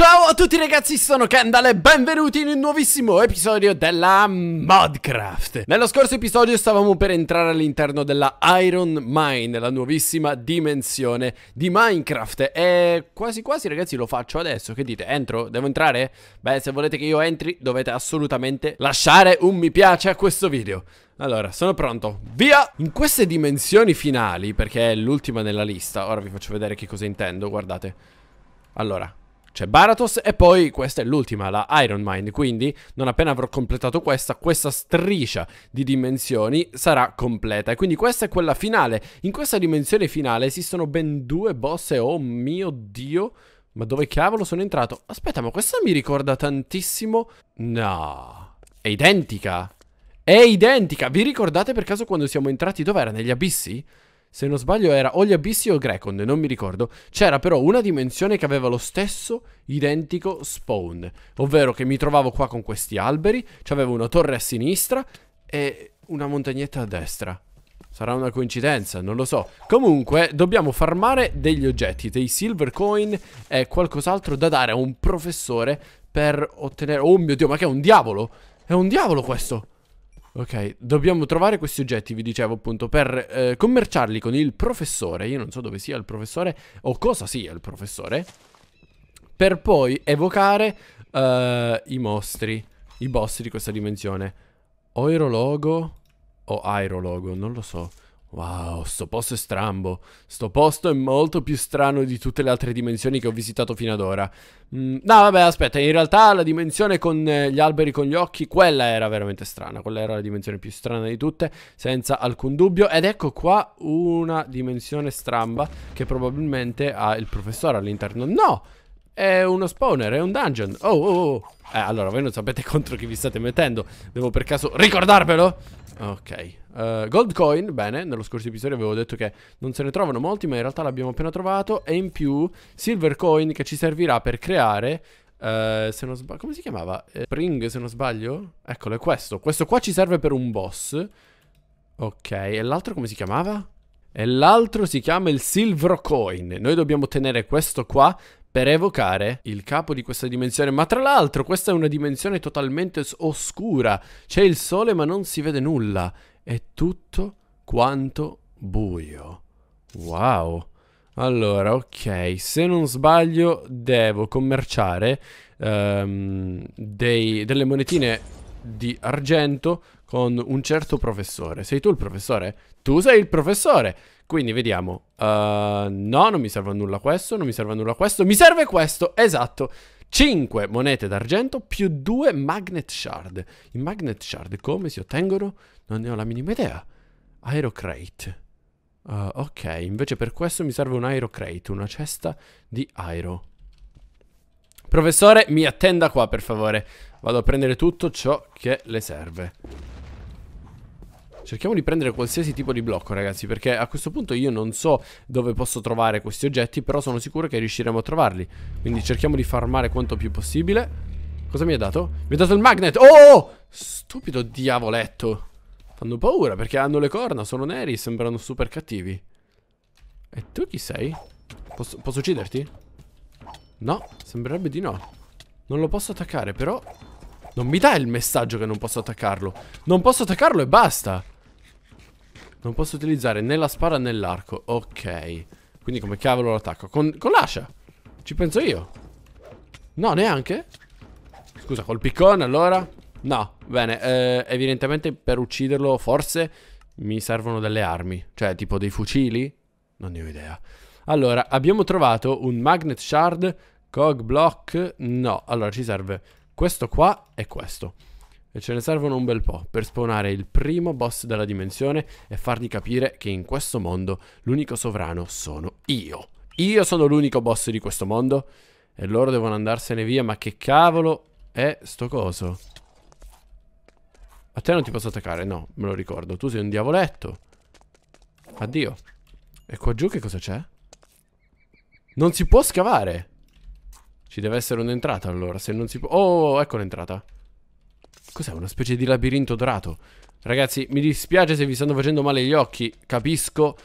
Ciao a tutti ragazzi, sono Kendall e benvenuti in un nuovissimo episodio della Modcraft Nello scorso episodio stavamo per entrare all'interno della Iron Mine, la nuovissima dimensione di Minecraft E quasi quasi ragazzi lo faccio adesso, che dite? Entro? Devo entrare? Beh, se volete che io entri dovete assolutamente lasciare un mi piace a questo video allora, sono pronto, via! In queste dimensioni finali, perché è l'ultima nella lista Ora vi faccio vedere che cosa intendo, guardate Allora, c'è Baratos e poi questa è l'ultima, la Iron Mind, quindi non appena avrò completato questa, questa striscia di dimensioni sarà completa. E quindi questa è quella finale. In questa dimensione finale esistono ben due boss oh mio Dio... Ma dove cavolo sono entrato? Aspetta, ma questa mi ricorda tantissimo... No... È identica! È identica! Vi ricordate per caso quando siamo entrati dov'era? Negli abissi? se non sbaglio era o gli abissi o Grecond, non mi ricordo. C'era però una dimensione che aveva lo stesso identico spawn, ovvero che mi trovavo qua con questi alberi, c'avevo una torre a sinistra e una montagnetta a destra. Sarà una coincidenza, non lo so. Comunque, dobbiamo farmare degli oggetti, dei silver coin e qualcos'altro da dare a un professore per ottenere... Oh mio Dio, ma che è un diavolo! È un diavolo questo! Ok, dobbiamo trovare questi oggetti, vi dicevo appunto, per eh, commerciarli con il professore. Io non so dove sia il professore o cosa sia il professore. Per poi evocare eh, i mostri, i boss di questa dimensione. Oirologo o aerologo, non lo so. Wow, sto posto è strambo. Sto posto è molto più strano di tutte le altre dimensioni che ho visitato fino ad ora. Mm, no, vabbè, aspetta, in realtà la dimensione con eh, gli alberi con gli occhi, quella era veramente strana. Quella era la dimensione più strana di tutte, senza alcun dubbio. Ed ecco qua una dimensione stramba che probabilmente ha il professore all'interno. No! È uno spawner, è un dungeon. Oh, oh, oh. Eh, allora, voi non sapete contro chi vi state mettendo. Devo per caso ricordarvelo? Ok. Uh, gold coin, bene, nello scorso episodio avevo detto che non se ne trovano molti, ma in realtà l'abbiamo appena trovato. E in più, silver coin che ci servirà per creare... Uh, se non sbaglio... Come si chiamava? Eh, spring, se non sbaglio? Eccolo, è questo. Questo qua ci serve per un boss. Ok, e l'altro come si chiamava? E l'altro si chiama il Silver Coin. Noi dobbiamo ottenere questo qua per evocare il capo di questa dimensione. Ma tra l'altro questa è una dimensione totalmente oscura. C'è il sole ma non si vede nulla. È tutto quanto buio. Wow. Allora, ok, se non sbaglio devo commerciare um, dei, delle monetine di argento con un certo professore. Sei tu il professore? Tu sei il professore! Quindi vediamo. Uh, no, non mi serve a nulla questo, non mi serve a nulla questo. Mi serve questo, esatto. 5 monete d'argento più 2 magnet shard. I magnet shard come si ottengono? Non ne ho la minima idea. Aerocrate. Uh, ok, invece per questo mi serve un aerocrate, una cesta di aero. Professore, mi attenda qua per favore. Vado a prendere tutto ciò che le serve. Cerchiamo di prendere qualsiasi tipo di blocco, ragazzi, perché a questo punto io non so dove posso trovare questi oggetti, però sono sicuro che riusciremo a trovarli. Quindi cerchiamo di farmare quanto più possibile. Cosa mi ha dato? Mi ha dato il magnet! Oh! Stupido diavoletto! Fanno paura perché hanno le corna, sono neri, sembrano super cattivi. E tu chi sei? Posso, posso ucciderti? No, sembrerebbe di no. Non lo posso attaccare, però... Non mi dà il messaggio che non posso attaccarlo. Non posso attaccarlo e basta. Non posso utilizzare né la spara né l'arco. Ok. Quindi come cavolo lo attacco? Con, con l'ascia. Ci penso io. No, neanche? Scusa, col piccone allora? No, bene. Eh, evidentemente per ucciderlo forse mi servono delle armi. Cioè, tipo dei fucili? Non ne ho idea. Allora, abbiamo trovato un magnet shard, cog block. No, allora ci serve questo qua e questo e ce ne servono un bel po' per spawnare il primo boss della dimensione e fargli capire che in questo mondo l'unico sovrano sono io. Io sono l'unico boss di questo mondo e loro devono andarsene via, ma che cavolo è sto coso? A te non ti posso attaccare, no, me lo ricordo. Tu sei un diavoletto. Addio. E qua giù che cosa c'è? Non si può scavare. Ci deve essere un'entrata allora, se non si può... Oh, ecco l'entrata. Cos'è? Una specie di labirinto dorato. Ragazzi, mi dispiace se vi stanno facendo male gli occhi. Capisco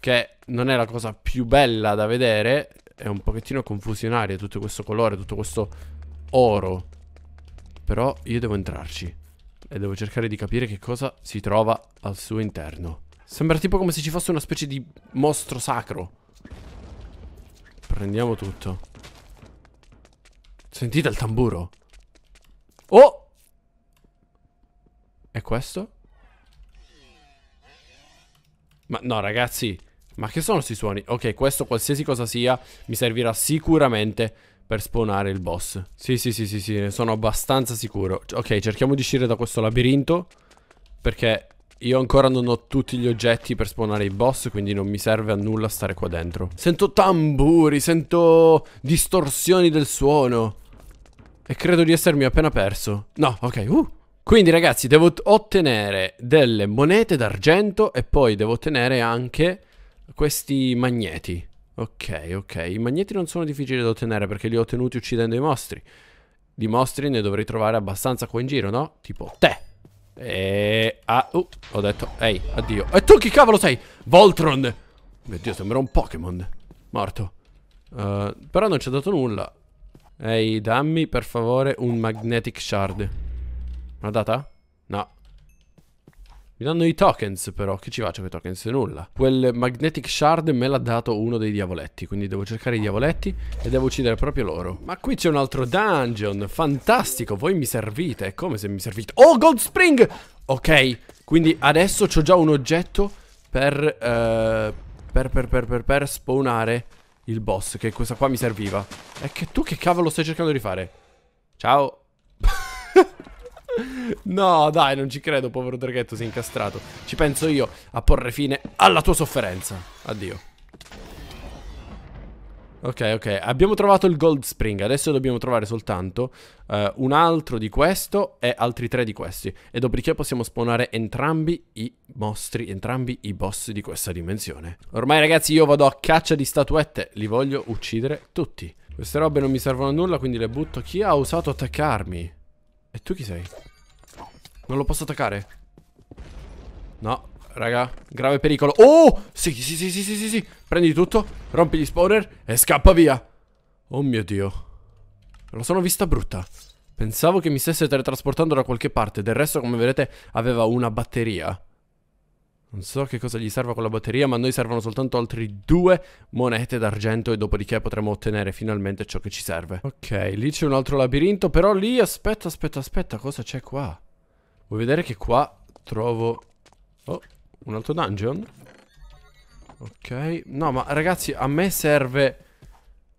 che non è la cosa più bella da vedere. È un pochettino confusionario tutto questo colore, tutto questo oro. Però io devo entrarci. E devo cercare di capire che cosa si trova al suo interno. Sembra tipo come se ci fosse una specie di mostro sacro. Prendiamo tutto. Sentite il tamburo. Oh! è questo? Ma no, ragazzi. Ma che sono questi suoni? Ok, questo, qualsiasi cosa sia, mi servirà sicuramente per spawnare il boss. Sì, sì, sì, sì, sì, ne sono abbastanza sicuro. Ok, cerchiamo di uscire da questo labirinto. Perché io ancora non ho tutti gli oggetti per spawnare i boss, quindi non mi serve a nulla stare qua dentro. Sento tamburi, sento distorsioni del suono. E credo di essermi appena perso. No, ok, uh! Quindi ragazzi devo ottenere delle monete d'argento e poi devo ottenere anche questi magneti. Ok, ok. I magneti non sono difficili da ottenere perché li ho ottenuti uccidendo i mostri. Di mostri ne dovrei trovare abbastanza qua in giro, no? Tipo te. E... Ah, uh, ho detto, ehi, addio. E tu chi cavolo sei? Voltron! Mio Dio, sembra un Pokémon. Morto. Uh, però non ci ha dato nulla. Ehi, dammi per favore un Magnetic Shard. Una data? No. Mi danno i tokens però, che ci faccio con i tokens? Nulla Quel magnetic shard me l'ha dato uno dei diavoletti Quindi devo cercare i diavoletti e devo uccidere proprio loro Ma qui c'è un altro dungeon, fantastico Voi mi servite, è come se mi servite Oh, gold spring! Ok, quindi adesso ho già un oggetto per, eh, per, per, per, per, per spawnare il boss Che questa qua mi serviva E che tu che cavolo stai cercando di fare? Ciao No, dai, non ci credo, povero draghetto, sei incastrato. Ci penso io a porre fine alla tua sofferenza. Addio. Ok, ok. Abbiamo trovato il Gold Spring. Adesso dobbiamo trovare soltanto uh, un altro di questo e altri tre di questi. E dopodiché possiamo spawnare entrambi i mostri, entrambi i boss di questa dimensione. Ormai, ragazzi, io vado a caccia di statuette. Li voglio uccidere tutti. Queste robe non mi servono a nulla, quindi le butto. Chi ha usato attaccarmi? E tu chi sei? Non lo posso attaccare? No, raga, grave pericolo Oh, sì, sì, sì, sì, sì, sì, sì Prendi tutto, rompi gli spawner e scappa via Oh mio dio Lo sono vista brutta Pensavo che mi stesse teletrasportando da qualche parte Del resto, come vedete, aveva una batteria non so che cosa gli serva con la batteria, ma a noi servono soltanto altri due monete d'argento e dopodiché potremo ottenere finalmente ciò che ci serve. Ok, lì c'è un altro labirinto, però lì aspetta, aspetta, aspetta, cosa c'è qua? Vuoi vedere che qua trovo... Oh, un altro dungeon? Ok, no ma ragazzi a me serve...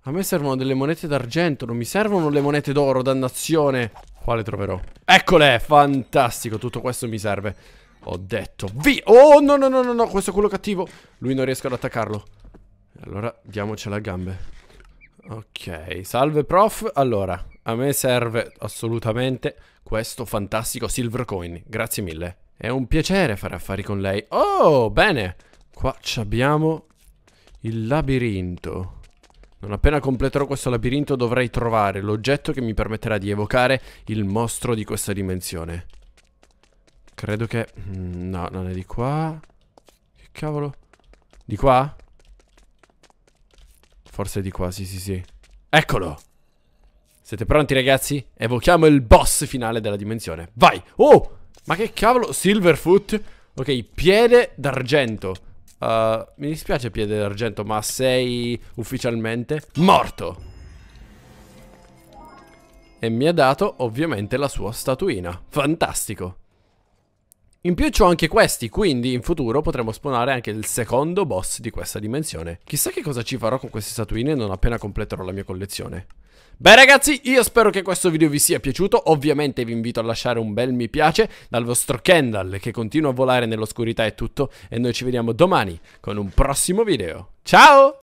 A me servono delle monete d'argento, non mi servono le monete d'oro, dannazione. Quale troverò? Eccole, fantastico, tutto questo mi serve. Ho detto via Oh no no no no no Questo è quello cattivo Lui non riesco ad attaccarlo Allora diamocela a gambe Ok Salve prof Allora A me serve assolutamente Questo fantastico silver coin Grazie mille È un piacere fare affari con lei Oh bene Qua ci abbiamo Il labirinto non appena completerò questo labirinto dovrei trovare l'oggetto che mi permetterà di evocare il mostro di questa dimensione. Credo che... Mm, no, non è di qua. Che cavolo? Di qua? Forse è di qua, sì, sì, sì. Eccolo! Siete pronti, ragazzi? Evochiamo il boss finale della dimensione. Vai! Oh! Ma che cavolo? Silverfoot? Ok, piede d'argento. Uh, mi dispiace piede d'argento, ma sei ufficialmente morto. E mi ha dato, ovviamente, la sua statuina. Fantastico. In più ho anche questi, quindi in futuro potremo spawnare anche il secondo boss di questa dimensione. Chissà che cosa ci farò con queste statuine non appena completerò la mia collezione. Beh ragazzi, io spero che questo video vi sia piaciuto, ovviamente vi invito a lasciare un bel mi piace dal vostro Kendall che continua a volare nell'oscurità e tutto e noi ci vediamo domani con un prossimo video. Ciao!